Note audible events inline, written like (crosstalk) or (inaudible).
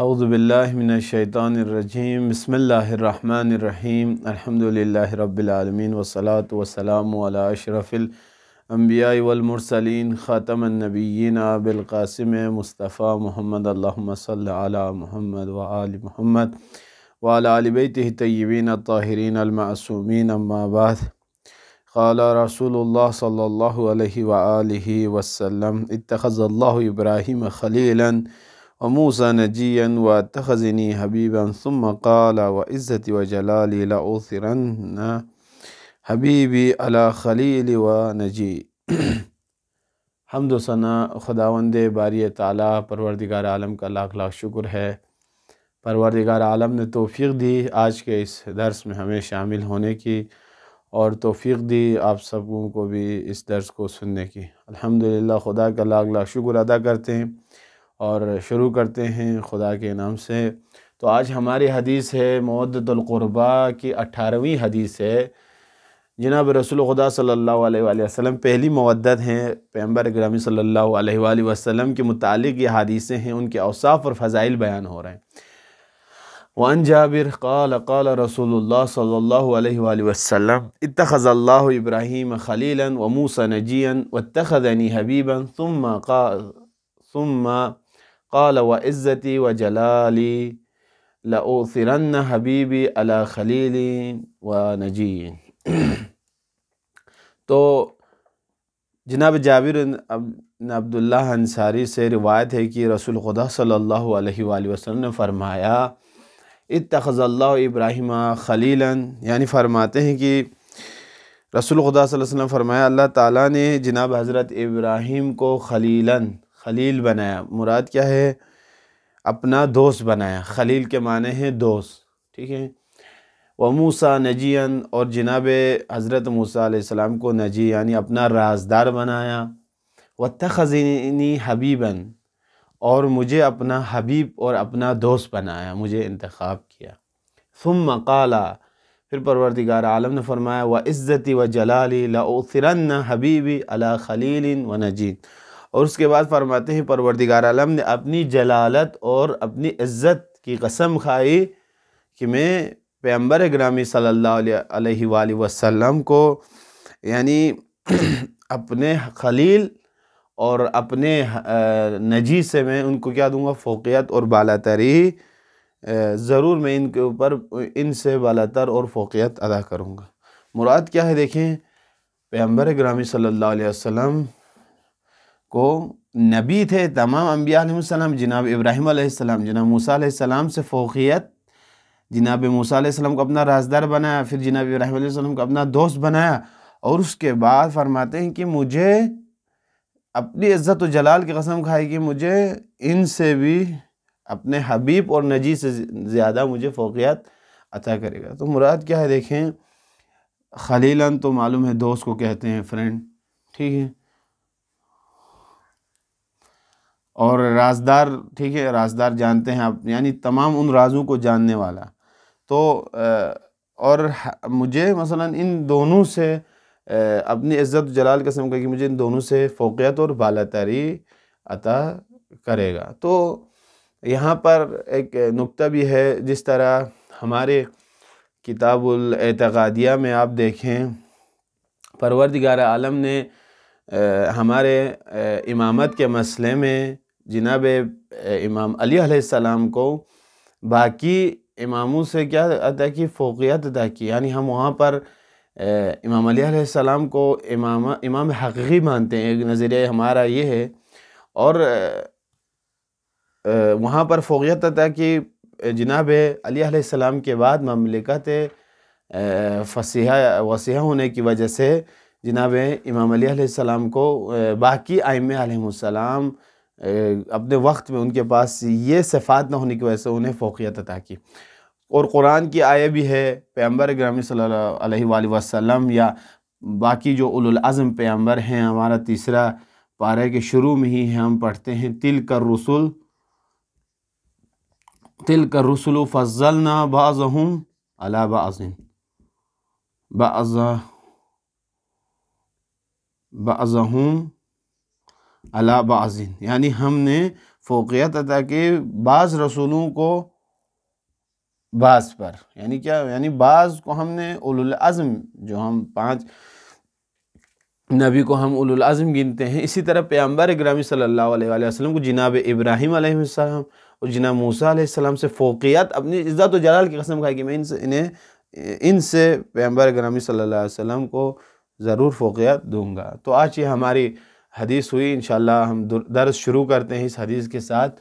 اعوذ باللہ من الشیطان الرجیم بسم اللہ الرحمن الرحیم الحمدللہ رب العالمین والصلاة والسلام علی اشرف الانبیاء والمرسلین خاتم النبیین بالقاسم مصطفی محمد اللہ صلی علی محمد وعلى آل بيته ولاب الطاهرين المعصومين أما بعد قال رسول الله صلی الله علیہ وآله وسلم اتخذ اللہ ابراہیم خلیلن امو سا نجی و ثم حبیب امسم قلع و عزت و خلیل و نجی حمد و ثنا خدا وند باری تعالی پروردگار عالم کا لاکھ لاکھ شکر ہے پروردگار عالم نے توفیق دی آج کے اس درس میں ہمیں شامل ہونے کی اور توفیق دی آپ سب کو بھی اس درس کو سننے کی الحمدللہ خدا کا لاکھ لاکھ شکر ادا کرتے ہیں اور شروع کرتے ہیں خدا کے نام سے تو آج ہماری حدیث ہے معدت القربہ کی اٹھارہویں حدیث ہے جناب رسول خدا صلی اللہ علیہ وآلہ وسلم پہلی مودت ہیں پیمبر گرامی صلی اللہ علیہ وآلہ وسلم کے متعلق یہ حدیثیں ہیں ان کے اوصاف اور فضائل بیان ہو رہے ہیں وان جابر قال قال رسول اللہ صلی اللہ علیہ وسلم اتخذ اللہ ابراہیم خلیلا وموسى نجیا واتخذنی حبیبا ثم قال ثم قال و عزتی و جلالی لن حبیبی علی خلیلی و نجی تو جناب جاور عبداللہ انصاری سے روایت ہے کہ رسول خدا صلی اللہ علیہ وآلہ وسلم نے فرمایا اتخذ اللہ ابراہیم خلیلا یعنی فرماتے ہیں کہ رسول خدا صلی اللہ علیہ وسلم فرمایا اللہ تعالیٰ نے جناب حضرت ابراہیم کو خلیلاً خلیل بنایا مراد کیا ہے اپنا دوست بنایا خلیل کے معنی ہیں دوست ٹھیک ہے وہ موسا نجی اور جناب حضرت موسیٰ علیہ السلام کو نجی یعنی اپنا رازدار بنایا و تخذینی حبیباً اور مجھے اپنا حبیب اور اپنا دوست بنایا مجھے انتخاب کیا ثم قالا پھر پروردگار عالم نے فرمایا و عزتی و جلالی لا فراََََََََََََََََََََََََ حبيبى اللہ و نجین اور اس کے بعد فرماتے ہیں پروردگار عالم نے اپنی جلالت اور اپنی عزت کی قسم کھائی کہ میں پیغمبر اگرامی صلی اللہ علیہ وآلہ وسلم کو یعنی (clears throat) اپنے خلیل اور اپنے نجی سے میں ان کو کیا دوں گا فوقیت اور بالاتری ضرور میں ان کے اوپر ان سے بالاتر اور فوقیت ادا کروں گا مراد کیا ہے دیکھیں پیغمبر اگرامی صلی اللہ علیہ وسلم کو نبی تھے تمام انبیاء علیہ السلام جناب ابراہیم علیہ السلام جناب موسیٰ علیہ السلام سے فوقیت جناب موسیٰ علیہ السلام کو اپنا رازدار بنایا پھر جناب ابراہیم علیہ السلام کو اپنا دوست بنایا اور اس کے بعد فرماتے ہیں کہ مجھے اپنی عزت و جلال کی قسم کھائے گی مجھے ان سے بھی اپنے حبیب اور نجی سے زیادہ مجھے فوقیت عطا کرے گا تو مراد کیا ہے دیکھیں خلیلاً تو معلوم ہے دوست کو کہتے ہیں فرینڈ ٹھیک ہے رازدار ٹھیک ہے رازدار جانتے ہیں آپ یعنی تمام ان رازوں کو جاننے والا تو اور مجھے مثلا ان دونوں سے اپنی عزت و جلال قسم کہ مجھے ان دونوں سے فوقیت اور بالاتری عطا کرے گا تو یہاں پر ایک نقطہ بھی ہے جس طرح ہمارے کتاب الاعتقادیہ میں آپ دیکھیں پروردگار عالم نے ہمارے امامت کے مسئلے میں جناب امام علی علیہ السلام کو باقی اماموں سے کیا ادا کی فوقیت ادا کی یعنی ہم وہاں پر امام علیہ علیہ السلام کو امام امام حقیقی مانتے ہیں ایک نظریہ ہمارا یہ ہے اور وہاں پر فوقیت ادا کی جناب علیہ علیہ السلام کے بعد مملکت فصیحہ وسیحہ ہونے کی وجہ سے جناب امام علیہ علیہ السلام کو باقی آئمہ علیہ السلام اپنے وقت میں ان کے پاس یہ صفات نہ ہونے کی وجہ سے انہیں فوقیت عطا کی اور قرآن کی آیہ بھی ہے پیمبر گرامی صلی اللہ علیہ وآلہ وسلم یا باقی جو العظم پیمبر ہیں ہمارا تیسرا پارہ کے شروع میں ہی ہم پڑھتے ہیں تل کر رسول تل کر رسول و فضل ناب اضحم علا باعظم باض اللہ بعضین یعنی ہم نے فوقیت عطا کی بعض رسولوں کو بعض پر یعنی کیا یعنی بعض کو ہم نے اُل العظم جو ہم پانچ نبی کو ہم الاعظم گنتے ہیں اسی طرح پیامبر اگرامی صلی اللہ علیہ وآلہ وسلم کو جناب ابراہیم علیہ السلام اور جناب موسیٰ علیہ السلام سے فوقیت اپنی عزت و جلال کی قسم کھائے کہ میں ان سے انہیں ان سے پیامبر اگرامی صلی اللہ علیہ وسلم کو ضرور فوقیت دوں گا تو آج یہ ہماری حدیث ہوئی انشاءاللہ ہم درس شروع کرتے ہیں اس حدیث کے ساتھ